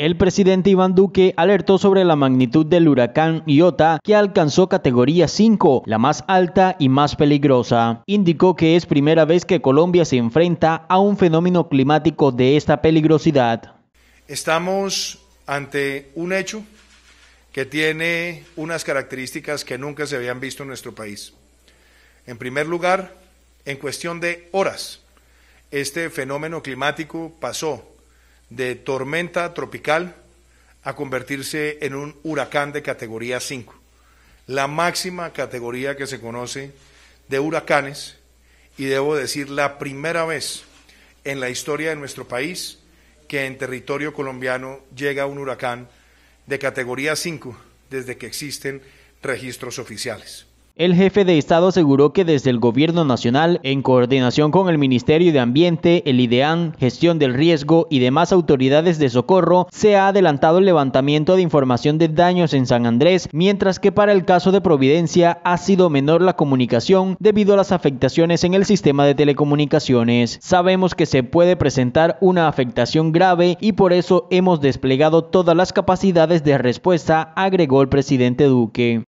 El presidente Iván Duque alertó sobre la magnitud del huracán Iota que alcanzó categoría 5, la más alta y más peligrosa. Indicó que es primera vez que Colombia se enfrenta a un fenómeno climático de esta peligrosidad. Estamos ante un hecho que tiene unas características que nunca se habían visto en nuestro país. En primer lugar, en cuestión de horas, este fenómeno climático pasó de tormenta tropical a convertirse en un huracán de categoría 5, la máxima categoría que se conoce de huracanes y debo decir la primera vez en la historia de nuestro país que en territorio colombiano llega un huracán de categoría 5 desde que existen registros oficiales. El jefe de Estado aseguró que desde el Gobierno Nacional, en coordinación con el Ministerio de Ambiente, el IDEAN, Gestión del Riesgo y demás autoridades de socorro, se ha adelantado el levantamiento de información de daños en San Andrés, mientras que para el caso de Providencia ha sido menor la comunicación debido a las afectaciones en el sistema de telecomunicaciones. Sabemos que se puede presentar una afectación grave y por eso hemos desplegado todas las capacidades de respuesta, agregó el presidente Duque.